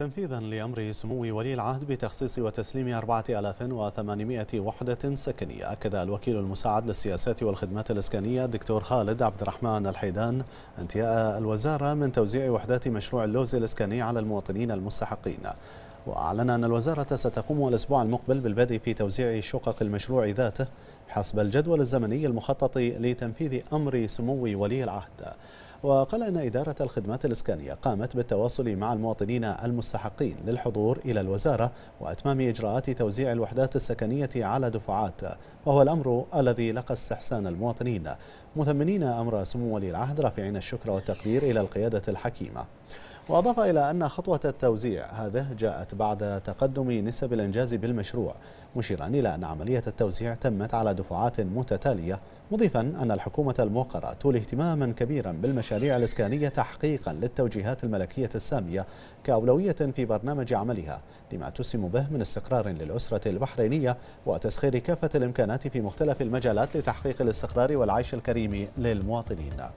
تنفيذا لأمر سمو ولي العهد بتخصيص وتسليم 4800 وحدة سكنية أكد الوكيل المساعد للسياسات والخدمات الإسكانية الدكتور خالد عبد الرحمن الحيدان انتهاء الوزارة من توزيع وحدات مشروع اللوز الإسكاني على المواطنين المستحقين وأعلن أن الوزارة ستقوم الأسبوع المقبل بالبدء في توزيع شقق المشروع ذاته حسب الجدول الزمني المخطط لتنفيذ أمر سمو ولي العهد وقال أن إدارة الخدمات الإسكانية قامت بالتواصل مع المواطنين المستحقين للحضور إلى الوزارة وأتمام إجراءات توزيع الوحدات السكنية على دفعات وهو الأمر الذي لقى استحسان المواطنين مثمنين أمر سمو ولي العهد رافعين الشكر والتقدير إلى القيادة الحكيمة وأضاف إلى أن خطوة التوزيع هذه جاءت بعد تقدم نسب الإنجاز بالمشروع مشيرا إلى أن عملية التوزيع تمت على دفعات متتالية مضيفا أن الحكومة الموقرة تولي اهتماما كبيرا بالمشاريع الإسكانية تحقيقا للتوجيهات الملكية السامية كأولوية في برنامج عملها لما تسهم به من استقرار للأسرة البحرينية وتسخير كافة الإمكانات في مختلف المجالات لتحقيق الاستقرار والعيش الكريم للمواطنين